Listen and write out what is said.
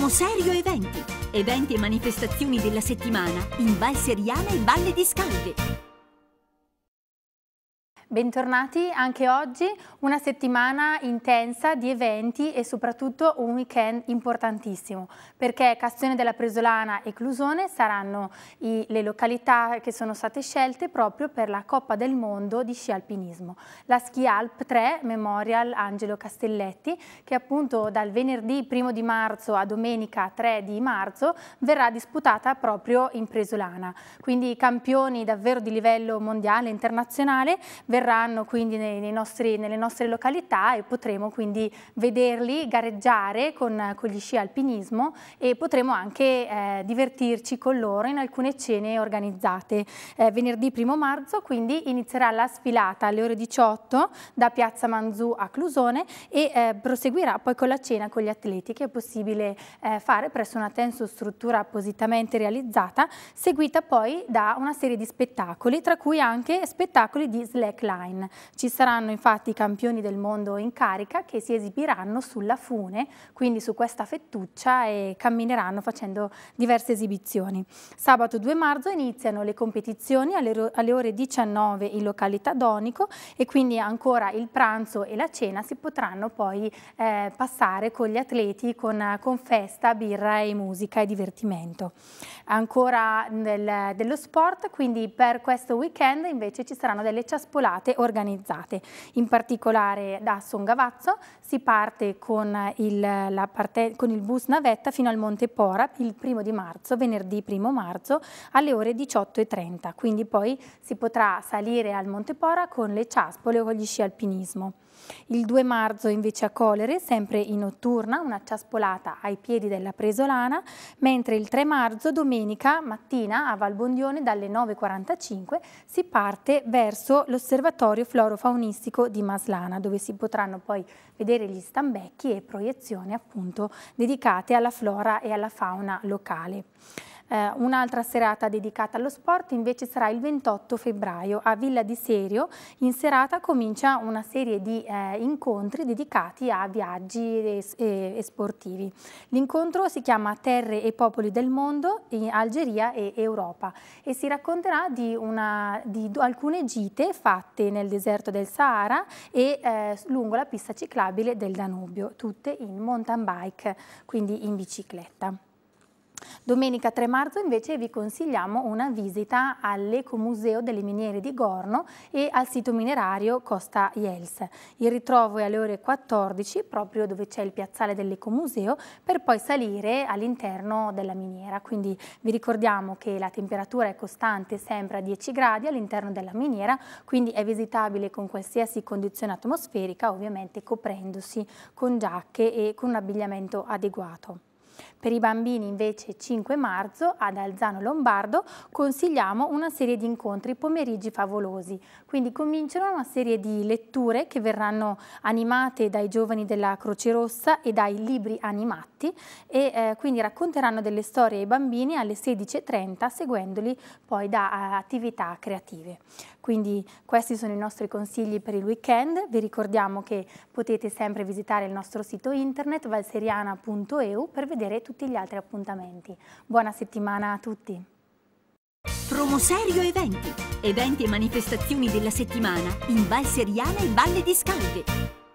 Promo Serio Eventi. Eventi e manifestazioni della settimana in Val Seriana e Valle di Scalde. Bentornati anche oggi, una settimana intensa di eventi e soprattutto un weekend importantissimo perché Castione della Presolana e Clusone saranno i, le località che sono state scelte proprio per la Coppa del Mondo di sci alpinismo, la Ski Alp 3 Memorial Angelo Castelletti che appunto dal venerdì 1 di marzo a domenica 3 di marzo verrà disputata proprio in Presolana, quindi campioni davvero di livello mondiale e internazionale verranno verranno quindi nei, nei nostri, nelle nostre località e potremo quindi vederli gareggiare con, con gli sci alpinismo e potremo anche eh, divertirci con loro in alcune cene organizzate. Eh, venerdì 1 marzo quindi inizierà la sfilata alle ore 18 da Piazza Manzù a Clusone e eh, proseguirà poi con la cena con gli atleti che è possibile eh, fare presso una tenso struttura appositamente realizzata, seguita poi da una serie di spettacoli, tra cui anche spettacoli di slackline online. Ci saranno infatti i campioni del mondo in carica che si esibiranno sulla fune, quindi su questa fettuccia e cammineranno facendo diverse esibizioni. Sabato 2 marzo iniziano le competizioni alle, alle ore 19 in località Donico e quindi ancora il pranzo e la cena si potranno poi eh, passare con gli atleti con, con, festa, birra e musica e divertimento. Ancora del, dello sport, quindi per questo weekend invece ci saranno delle ciaspolate serate organizzate. In particolare da Songavazzo si parte con il, parte, con il bus navetta fino al Monte Pora il primo di marzo, venerdì primo marzo alle ore 18.30, quindi poi si potrà salire al Monte Pora con le ciaspole o con gli sci alpinismo. Il 2 marzo invece a Colere, sempre in notturna, una ciaspolata ai piedi della Presolana, mentre il 3 marzo, domenica mattina a Valbondione dalle 9.45 si parte verso l'osservatorio florofaunistico di Maslana, dove si potranno poi vedere gli stambecchi e proiezioni appunto dedicate alla flora e alla fauna locale. Eh, un'altra serata dedicata allo sport invece sarà il 28 febbraio a Villa di Serio. In serata comincia una serie di eh, incontri dedicati a viaggi e, e, e sportivi. L'incontro si chiama Terre e Popoli del Mondo, in Algeria e Europa e si racconterà di, una, di alcune gite fatte nel deserto del Sahara e eh, lungo la pista ciclabile del Danubio, tutte in mountain bike, quindi in bicicletta. Domenica 3 marzo invece vi consigliamo una visita all'Ecomuseo delle Miniere di Gorno e al sito minerario Costa Iels. Il ritrovo è alle ore 14 proprio dove c'è il piazzale dell'Ecomuseo per poi salire all'interno della miniera. Quindi vi ricordiamo che la temperatura è costante sempre a 10 gradi all'interno della miniera quindi è visitabile con qualsiasi condizione atmosferica ovviamente coprendosi con giacche e con un abbigliamento adeguato. Per i bambini invece 5 marzo ad Alzano Lombardo consigliamo una serie di incontri pomeriggi favolosi, quindi cominciano una serie di letture che verranno animate dai giovani della Croce Rossa e dai libri animati e eh, quindi racconteranno delle storie ai bambini alle 16.30 seguendoli poi da eh, attività creative. Quindi questi sono i nostri consigli per il weekend, vi ricordiamo che potete sempre visitare il nostro sito internet valseriana.eu per vedere e tutti gli altri appuntamenti. Buona settimana a tutti! Promoserio Eventi. Eventi e manifestazioni della settimana in Val Seriana e Valle di Scalde.